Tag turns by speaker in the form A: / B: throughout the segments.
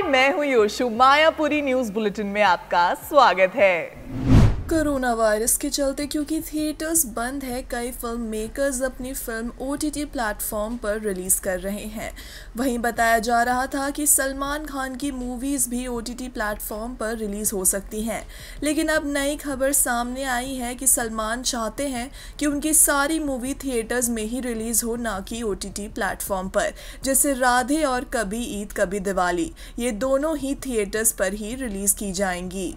A: हाय मैं हूं योशु Mayapuri news bulletin में आपका स्वागत है कोरोना वायरस के चलते क्योंकि थिएटर्स बंद है कई फिल्म मेकर्स अपनी फिल्म ओ प्लेटफॉर्म पर रिलीज़ कर रहे हैं वहीं बताया जा रहा था कि सलमान खान की मूवीज़ भी ओ प्लेटफॉर्म पर रिलीज़ हो सकती हैं लेकिन अब नई खबर सामने आई है कि सलमान चाहते हैं कि उनकी सारी मूवी थिएटर्स में ही रिलीज़ हो ना कि ओ प्लेटफॉर्म पर जैसे राधे और कभी ईद कभी दिवाली ये दोनों ही थिएटर्स पर ही रिलीज़ की जाएंगी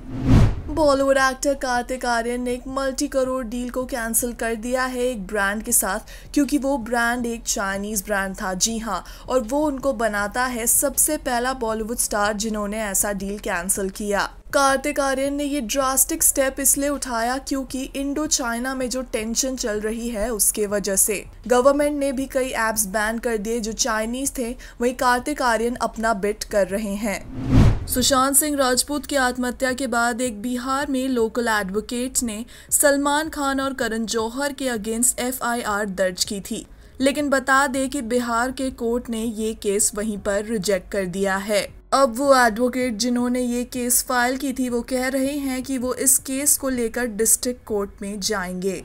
A: बॉलीवुड एक्टर कार्तिक आर्यन ने एक मल्टी करोड़ डील को कैंसिल कर दिया है एक ब्रांड के साथ क्योंकि वो ब्रांड एक चाइनीज़ ब्रांड था जी हाँ और वो उनको बनाता है सबसे पहला बॉलीवुड स्टार जिन्होंने ऐसा डील कैंसिल किया कार्तिक आर्यन ने ये ड्रास्टिक स्टेप इसलिए उठाया क्योंकि इंडो चाइना में जो टेंशन चल रही है उसके वजह से गवर्नमेंट ने भी कई एप्स बैन कर दिए जो चाइनीज थे वही कार्तिक आर्यन अपना बिट कर रहे हैं सुशांत सिंह राजपूत की आत्महत्या के बाद एक बिहार में लोकल एडवोकेट ने सलमान खान और करण जौहर के अगेंस्ट एफआईआर दर्ज की थी लेकिन बता दें कि बिहार के कोर्ट ने ये केस वहीं पर रिजेक्ट कर दिया है अब वो एडवोकेट जिन्होंने ये केस फाइल की थी वो कह रहे हैं कि वो इस केस को लेकर डिस्ट्रिक्ट कोर्ट में जाएंगे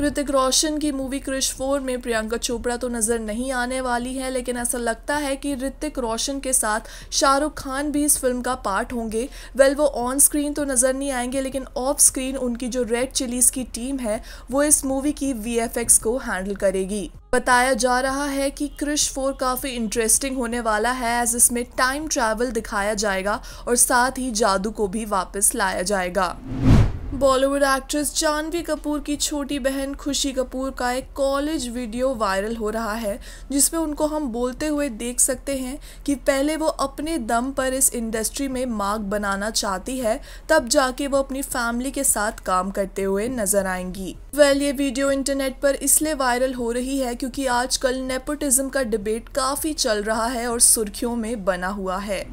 A: ऋतिक रोशन की मूवी क्रिश फोर में प्रियंका चोपड़ा तो नज़र नहीं आने वाली है लेकिन ऐसा लगता है कि ऋतिक रोशन के साथ शाहरुख खान भी इस फिल्म का पार्ट होंगे वेल वो ऑन स्क्रीन तो नज़र नहीं आएंगे लेकिन ऑफ स्क्रीन उनकी जो रेड चिलीज़ की टीम है वो इस मूवी की वी को हैंडल करेगी बताया जा रहा है कि क्रिश फोर काफ़ी इंटरेस्टिंग होने वाला है एज इसमें टाइम ट्रैवल दिखाया जाएगा और साथ ही जादू को भी वापस लाया जाएगा बॉलीवुड एक्ट्रेस जानवी कपूर की छोटी बहन खुशी कपूर का एक कॉलेज वीडियो वायरल हो रहा है जिसमें उनको हम बोलते हुए देख सकते हैं कि पहले वो अपने दम पर इस इंडस्ट्री में मार्ग बनाना चाहती है तब जाके वो अपनी फैमिली के साथ काम करते हुए नजर आएंगी वेल ये वीडियो इंटरनेट पर इसलिए वायरल हो रही है क्योंकि आजकल नेपोटिज्म का डिबेट काफ़ी चल रहा है और सुर्खियों में बना हुआ है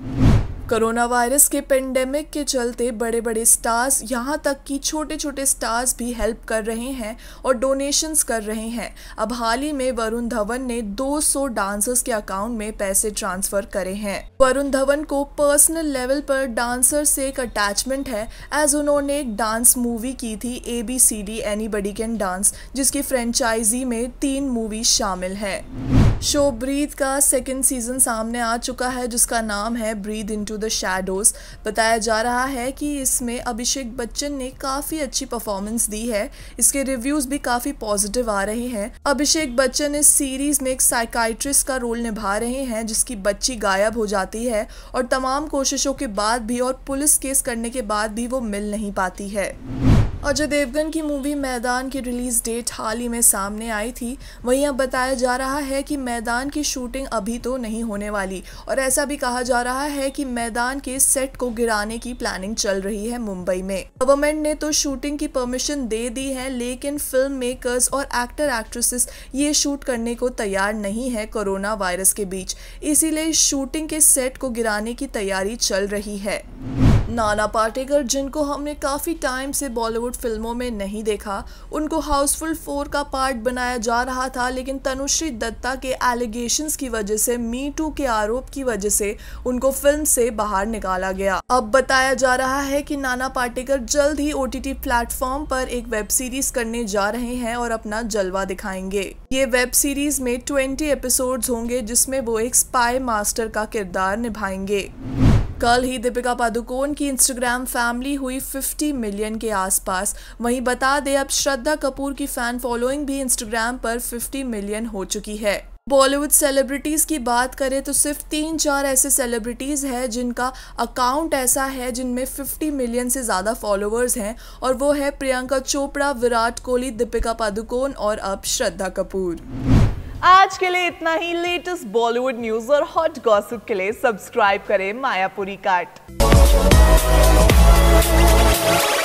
A: कोरोना वायरस के पेंडेमिक के चलते बड़े बड़े स्टार्स यहाँ तक कि छोटे छोटे स्टार्स भी हेल्प कर रहे हैं और डोनेशंस कर रहे हैं अब हाल ही में वरुण धवन ने 200 डांसर्स के अकाउंट में पैसे ट्रांसफर करे हैं वरुण धवन को पर्सनल लेवल पर डांसर से एक अटैचमेंट है एज उन्होंने एक डांस मूवी की थी A B C D any body can dance जिसकी फ्रेंचाइजी में तीन मूवी शामिल है शो ब्रीद का सेकेंड सीज़न सामने आ चुका है जिसका नाम है ब्रीद टू द शैडोज़ बताया जा रहा है कि इसमें अभिषेक बच्चन ने काफ़ी अच्छी परफॉर्मेंस दी है इसके रिव्यूज़ भी काफ़ी पॉजिटिव आ रहे हैं अभिषेक बच्चन इस सीरीज़ में एक साइकाइट्रिस्ट का रोल निभा रहे हैं जिसकी बच्ची गायब हो जाती है और तमाम कोशिशों के बाद भी और पुलिस केस करने के बाद भी वो मिल नहीं पाती है अजय देवगन की मूवी मैदान की रिलीज़ डेट हाल ही में सामने आई थी वहीं अब बताया जा रहा है कि मैदान की शूटिंग अभी तो नहीं होने वाली और ऐसा भी कहा जा रहा है कि मैदान के सेट को गिराने की प्लानिंग चल रही है मुंबई में गवर्नमेंट ने तो शूटिंग की परमिशन दे दी है लेकिन फिल्म मेकर्स और एक्टर एक्ट्रेसेस ये शूट करने को तैयार नहीं है कोरोना वायरस के बीच इसीलिए शूटिंग के सेट को गिराने की तैयारी चल रही है नाना पाटेकर जिनको हमने काफ़ी टाइम से बॉलीवुड फिल्मों में नहीं देखा उनको हाउसफुल फोर का पार्ट बनाया जा रहा था लेकिन तनुश्री दत्ता के एलिगेशंस की वजह से मी टू के आरोप की वजह से उनको फिल्म से बाहर निकाला गया अब बताया जा रहा है कि नाना पाटेकर जल्द ही ओ प्लेटफॉर्म पर एक वेब सीरीज करने जा रहे हैं और अपना जलवा दिखाएंगे ये वेब सीरीज में ट्वेंटी एपिसोड होंगे जिसमें वो एक स्पाई मास्टर का किरदार निभाएंगे कल ही दीपिका पादुकोण की इंस्टाग्राम फैमिली हुई 50 मिलियन के आसपास वहीं बता दें अब श्रद्धा कपूर की फैन फॉलोइंग भी इंस्टाग्राम पर 50 मिलियन हो चुकी है बॉलीवुड सेलिब्रिटीज़ की बात करें तो सिर्फ तीन चार ऐसे सेलिब्रिटीज़ हैं जिनका अकाउंट ऐसा है जिनमें 50 मिलियन से ज़्यादा फॉलोअर्स हैं और वो है प्रियंका चोपड़ा विराट कोहली दीपिका पादुकोण और अब श्रद्धा कपूर आज के लिए इतना ही लेटेस्ट बॉलीवुड न्यूज और हॉट गॉसिप के लिए सब्सक्राइब करें मायापुरी काट